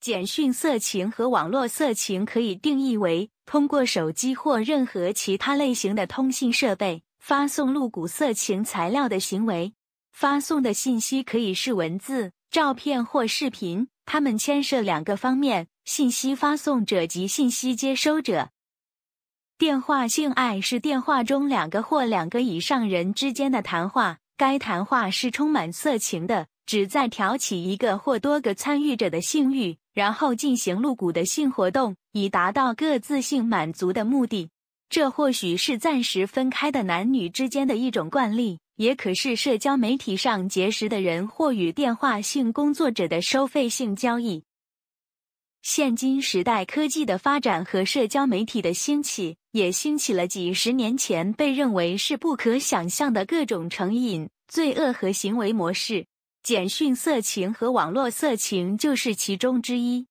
简讯色情和网络色情可以定义为通过手机或任何其他类型的通信设备发送露骨色情材料的行为。发送的信息可以是文字、照片或视频，它们牵涉两个方面：信息发送者及信息接收者。电话性爱是电话中两个或两个以上人之间的谈话，该谈话是充满色情的，旨在挑起一个或多个参与者的性欲。然后进行露骨的性活动，以达到各自性满足的目的。这或许是暂时分开的男女之间的一种惯例，也可是社交媒体上结识的人或与电话性工作者的收费性交易。现今时代科技的发展和社交媒体的兴起，也兴起了几十年前被认为是不可想象的各种成瘾、罪恶和行为模式。简讯色情和网络色情就是其中之一。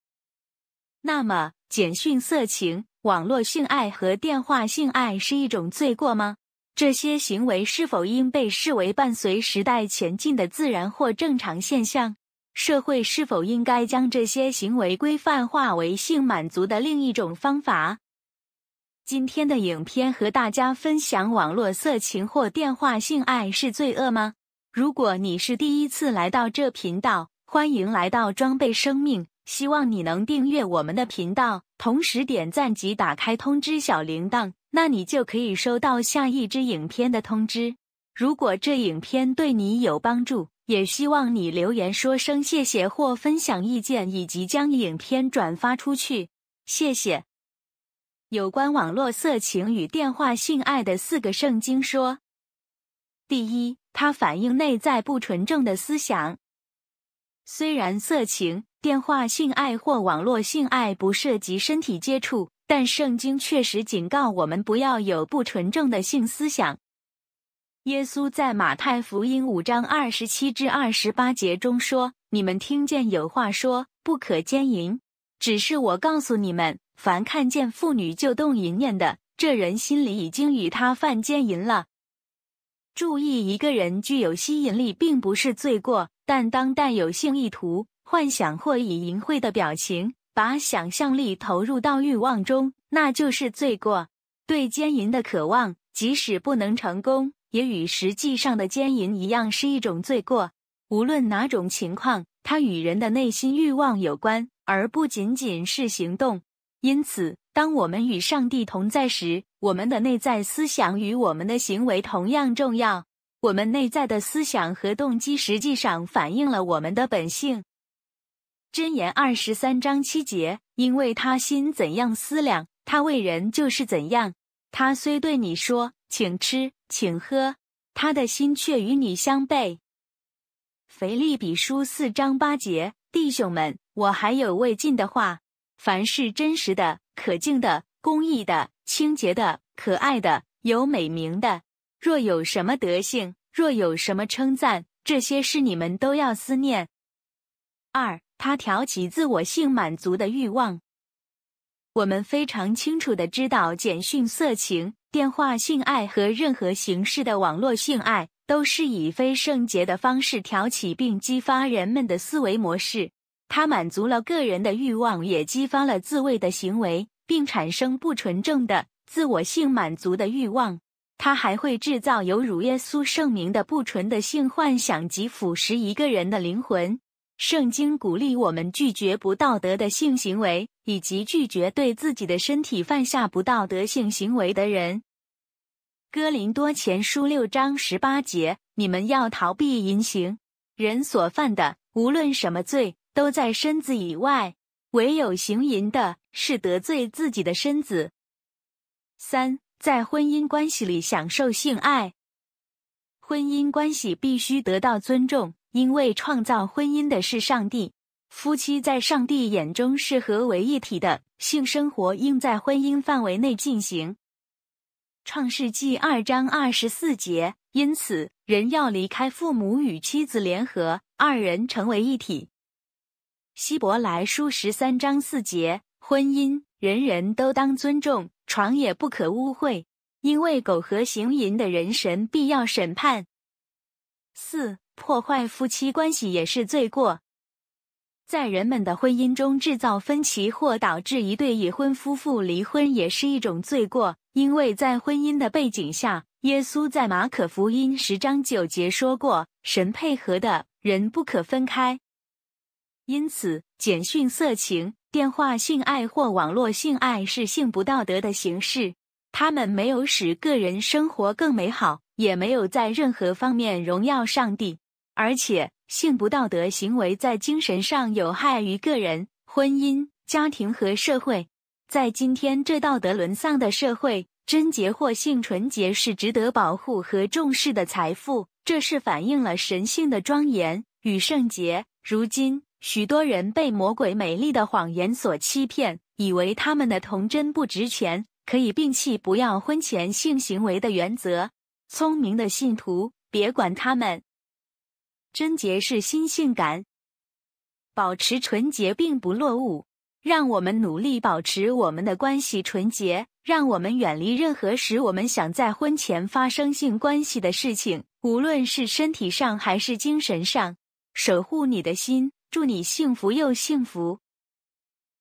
那么，简讯色情、网络性爱和电话性爱是一种罪过吗？这些行为是否应被视为伴随时代前进的自然或正常现象？社会是否应该将这些行为规范化为性满足的另一种方法？今天的影片和大家分享：网络色情或电话性爱是罪恶吗？如果你是第一次来到这频道，欢迎来到装备生命。希望你能订阅我们的频道，同时点赞及打开通知小铃铛，那你就可以收到下一支影片的通知。如果这影片对你有帮助，也希望你留言说声谢谢或分享意见，以及将影片转发出去。谢谢。有关网络色情与电话性爱的四个圣经说：第一。它反映内在不纯正的思想。虽然色情电话、性爱或网络性爱不涉及身体接触，但圣经确实警告我们不要有不纯正的性思想。耶稣在马太福音五章二十七至二十八节中说：“你们听见有话说不可奸淫，只是我告诉你们，凡看见妇女就动淫念的，这人心里已经与她犯奸淫了。”注意，一个人具有吸引力并不是罪过，但当带有性意图、幻想或以淫秽的表情，把想象力投入到欲望中，那就是罪过。对奸淫的渴望，即使不能成功，也与实际上的奸淫一样是一种罪过。无论哪种情况，它与人的内心欲望有关，而不仅仅是行动。因此。当我们与上帝同在时，我们的内在思想与我们的行为同样重要。我们内在的思想和动机实际上反映了我们的本性。箴言二十三章七节：因为他心怎样思量，他为人就是怎样。他虽对你说“请吃，请喝”，他的心却与你相背。腓力比书四章八节：弟兄们，我还有未尽的话。凡是真实的、可敬的、公益的、清洁的、可爱的、有美名的，若有什么德性，若有什么称赞，这些是你们都要思念。二，他挑起自我性满足的欲望。我们非常清楚的知道，简讯、色情、电话、性爱和任何形式的网络性爱，都是以非圣洁的方式挑起并激发人们的思维模式。它满足了个人的欲望，也激发了自卫的行为，并产生不纯正的自我性满足的欲望。它还会制造有辱耶稣圣名的不纯的性幻想及腐蚀一个人的灵魂。圣经鼓励我们拒绝不道德的性行为，以及拒绝对自己的身体犯下不道德性行为的人。哥林多前书六章十八节：你们要逃避淫行，人所犯的无论什么罪。都在身子以外，唯有行淫的是得罪自己的身子。三，在婚姻关系里享受性爱，婚姻关系必须得到尊重，因为创造婚姻的是上帝。夫妻在上帝眼中是合为一体的，性生活应在婚姻范围内进行。创世纪二章二十四节，因此人要离开父母与妻子联合，二人成为一体。希伯来书十三章四节，婚姻人人都当尊重，床也不可污秽，因为苟合行淫的人神必要审判。四破坏夫妻关系也是罪过，在人们的婚姻中制造分歧或导致一对已婚夫妇离婚也是一种罪过，因为在婚姻的背景下，耶稣在马可福音十章九节说过：“神配合的人不可分开。”因此，简讯、色情电话、性爱或网络性爱是性不道德的形式。他们没有使个人生活更美好，也没有在任何方面荣耀上帝。而且，性不道德行为在精神上有害于个人、婚姻、家庭和社会。在今天这道德沦丧的社会，贞洁或性纯洁是值得保护和重视的财富。这是反映了神性的庄严与圣洁。如今。许多人被魔鬼美丽的谎言所欺骗，以为他们的童贞不值钱，可以摒弃不要婚前性行为的原则。聪明的信徒，别管他们。贞洁是新性感，保持纯洁并不落伍。让我们努力保持我们的关系纯洁，让我们远离任何使我们想在婚前发生性关系的事情，无论是身体上还是精神上。守护你的心。祝你幸福又幸福。